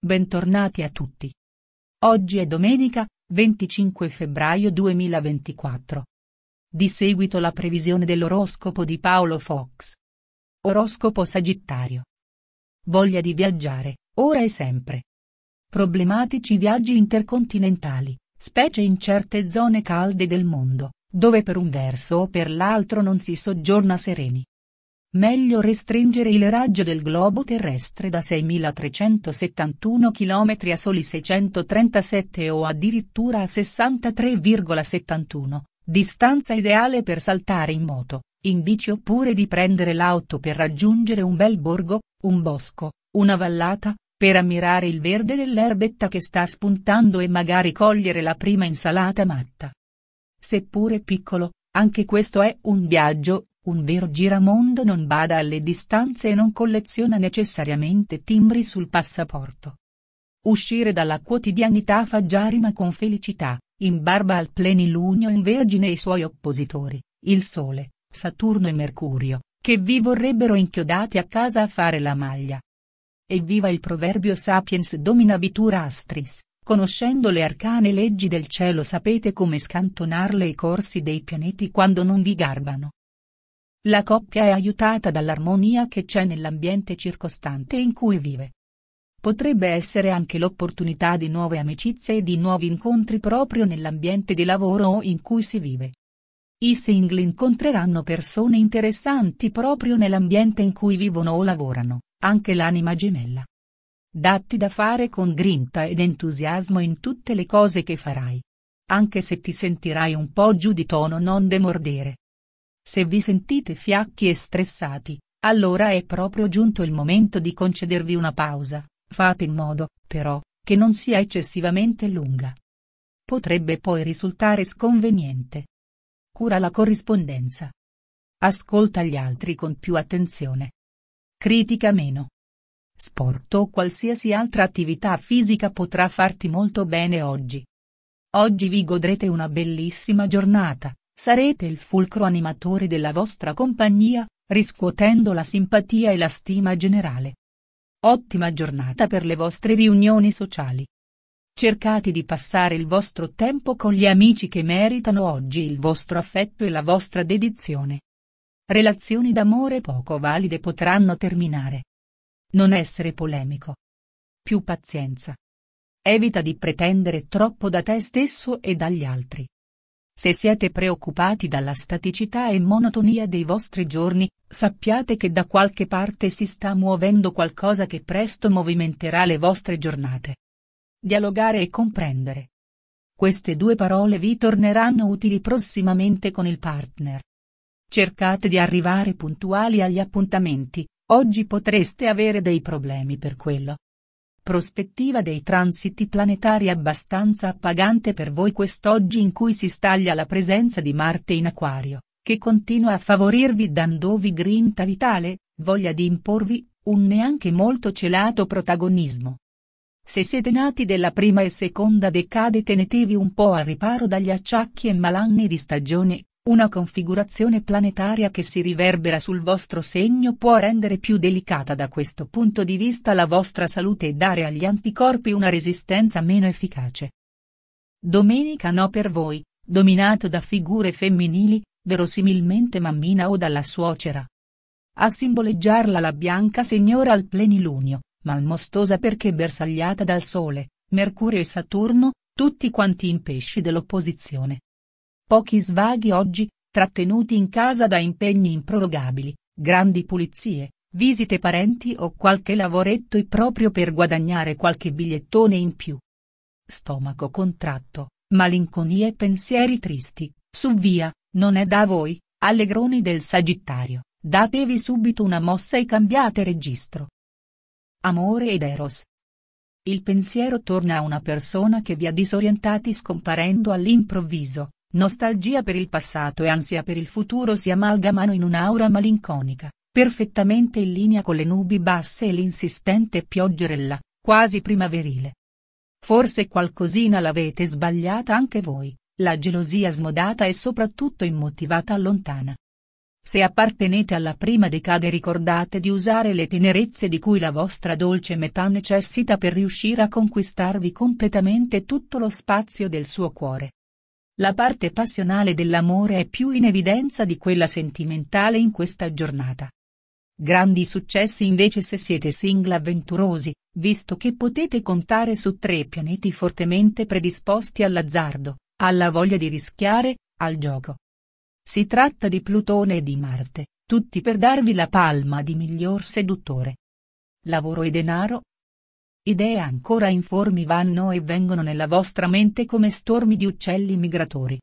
Bentornati a tutti. Oggi è domenica, 25 febbraio 2024. Di seguito la previsione dell'oroscopo di Paolo Fox. Oroscopo Sagittario. Voglia di viaggiare, ora e sempre. Problematici viaggi intercontinentali, specie in certe zone calde del mondo, dove per un verso o per l'altro non si soggiorna sereni, Meglio restringere il raggio del globo terrestre da 6.371 km a soli 637 o addirittura a 63,71, distanza ideale per saltare in moto, in bici oppure di prendere l'auto per raggiungere un bel borgo, un bosco, una vallata, per ammirare il verde dell'erbetta che sta spuntando e magari cogliere la prima insalata matta. Seppure piccolo, anche questo è un viaggio, un vero giramondo non bada alle distanze e non colleziona necessariamente timbri sul passaporto. Uscire dalla quotidianità fa già rima con felicità, in barba al plenilunio in Vergine e i suoi oppositori, il Sole, Saturno e Mercurio, che vi vorrebbero inchiodati a casa a fare la maglia. Evviva il proverbio Sapiens dominabitur astris, conoscendo le arcane leggi del cielo sapete come scantonarle i corsi dei pianeti quando non vi garbano. La coppia è aiutata dall'armonia che c'è nell'ambiente circostante in cui vive. Potrebbe essere anche l'opportunità di nuove amicizie e di nuovi incontri proprio nell'ambiente di lavoro o in cui si vive. I single incontreranno persone interessanti proprio nell'ambiente in cui vivono o lavorano, anche l'anima gemella. Datti da fare con grinta ed entusiasmo in tutte le cose che farai. Anche se ti sentirai un po' giù di tono non demordere, se vi sentite fiacchi e stressati, allora è proprio giunto il momento di concedervi una pausa, fate in modo, però, che non sia eccessivamente lunga. Potrebbe poi risultare sconveniente. Cura la corrispondenza. Ascolta gli altri con più attenzione. Critica meno. Sport o qualsiasi altra attività fisica potrà farti molto bene oggi. Oggi vi godrete una bellissima giornata. Sarete il fulcro animatore della vostra compagnia, riscuotendo la simpatia e la stima generale. Ottima giornata per le vostre riunioni sociali. Cercate di passare il vostro tempo con gli amici che meritano oggi il vostro affetto e la vostra dedizione. Relazioni d'amore poco valide potranno terminare. Non essere polemico. Più pazienza. Evita di pretendere troppo da te stesso e dagli altri. Se siete preoccupati dalla staticità e monotonia dei vostri giorni, sappiate che da qualche parte si sta muovendo qualcosa che presto movimenterà le vostre giornate. Dialogare e comprendere. Queste due parole vi torneranno utili prossimamente con il partner. Cercate di arrivare puntuali agli appuntamenti, oggi potreste avere dei problemi per quello prospettiva dei transiti planetari abbastanza appagante per voi quest'oggi in cui si staglia la presenza di Marte in acquario, che continua a favorirvi dandovi grinta vitale, voglia di imporvi, un neanche molto celato protagonismo. Se siete nati della prima e seconda decade tenetevi un po' al riparo dagli acciacchi e malanni di stagione una configurazione planetaria che si riverbera sul vostro segno può rendere più delicata da questo punto di vista la vostra salute e dare agli anticorpi una resistenza meno efficace. Domenica no per voi, dominato da figure femminili, verosimilmente mammina o dalla suocera. A simboleggiarla la bianca signora al plenilunio, malmostosa perché bersagliata dal sole, Mercurio e Saturno, tutti quanti in pesci dell'opposizione. Pochi svaghi oggi, trattenuti in casa da impegni improrogabili, grandi pulizie, visite parenti o qualche lavoretto e proprio per guadagnare qualche bigliettone in più. Stomaco contratto, malinconie e pensieri tristi, su via, non è da voi, allegroni del Sagittario, datevi subito una mossa e cambiate registro. Amore ed Eros. Il pensiero torna a una persona che vi ha disorientati scomparendo all'improvviso, Nostalgia per il passato e ansia per il futuro si amalgamano in un'aura malinconica, perfettamente in linea con le nubi basse e l'insistente pioggerella, quasi primaverile. Forse qualcosina l'avete sbagliata anche voi, la gelosia smodata e soprattutto immotivata allontana. Se appartenete alla prima decade ricordate di usare le tenerezze di cui la vostra dolce metà necessita per riuscire a conquistarvi completamente tutto lo spazio del suo cuore. La parte passionale dell'amore è più in evidenza di quella sentimentale in questa giornata. Grandi successi invece se siete single avventurosi, visto che potete contare su tre pianeti fortemente predisposti all'azzardo, alla voglia di rischiare, al gioco. Si tratta di Plutone e di Marte, tutti per darvi la palma di miglior seduttore. Lavoro e denaro, Idee ancora informi vanno e vengono nella vostra mente come stormi di uccelli migratori.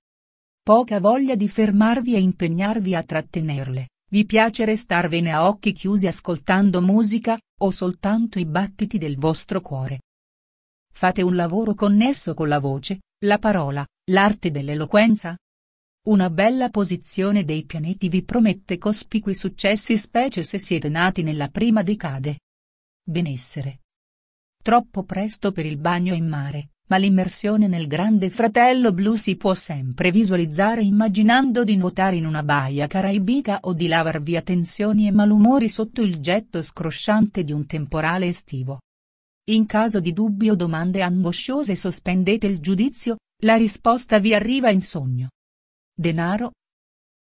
Poca voglia di fermarvi e impegnarvi a trattenerle, vi piace restarvene a occhi chiusi ascoltando musica, o soltanto i battiti del vostro cuore. Fate un lavoro connesso con la voce, la parola, l'arte dell'eloquenza? Una bella posizione dei pianeti vi promette cospicui successi specie se siete nati nella prima decade. Benessere, Troppo presto per il bagno in mare, ma l'immersione nel grande fratello blu si può sempre visualizzare immaginando di nuotare in una baia caraibica o di lavar via tensioni e malumori sotto il getto scrosciante di un temporale estivo. In caso di dubbi o domande angosciose sospendete il giudizio, la risposta vi arriva in sogno. Denaro,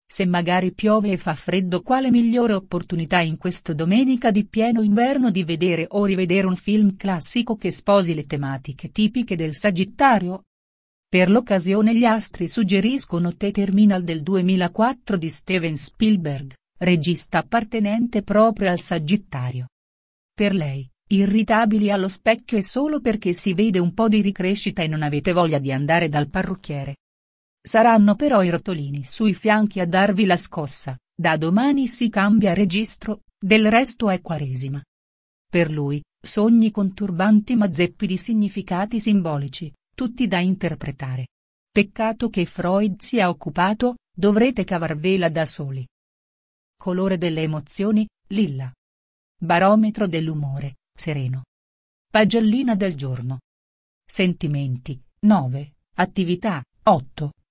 se magari piove e fa freddo quale migliore opportunità in questo domenica di pieno inverno di vedere o rivedere un film classico che sposi le tematiche tipiche del Sagittario? Per l'occasione gli astri suggeriscono The Terminal del 2004 di Steven Spielberg, regista appartenente proprio al Sagittario. Per lei, irritabili allo specchio è solo perché si vede un po' di ricrescita e non avete voglia di andare dal parrucchiere. Saranno però i rotolini sui fianchi a darvi la scossa, da domani si cambia registro, del resto è quaresima. Per lui, sogni conturbanti ma zeppi di significati simbolici, tutti da interpretare. Peccato che Freud sia occupato, dovrete cavarvela da soli. Colore delle emozioni, lilla. Barometro dell'umore, sereno. Pagellina del giorno. Sentimenti, 9, attività, 8,